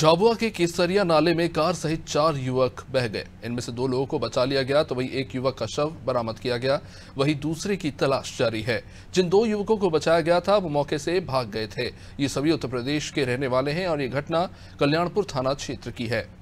झाबुआ के केसरिया नाले में कार सहित चार युवक बह गए इनमें से दो लोगों को बचा लिया गया तो वहीं एक युवक का शव बरामद किया गया वहीं दूसरे की तलाश जारी है जिन दो युवकों को बचाया गया था वो मौके से भाग गए थे ये सभी उत्तर प्रदेश के रहने वाले हैं और ये घटना कल्याणपुर थाना क्षेत्र की है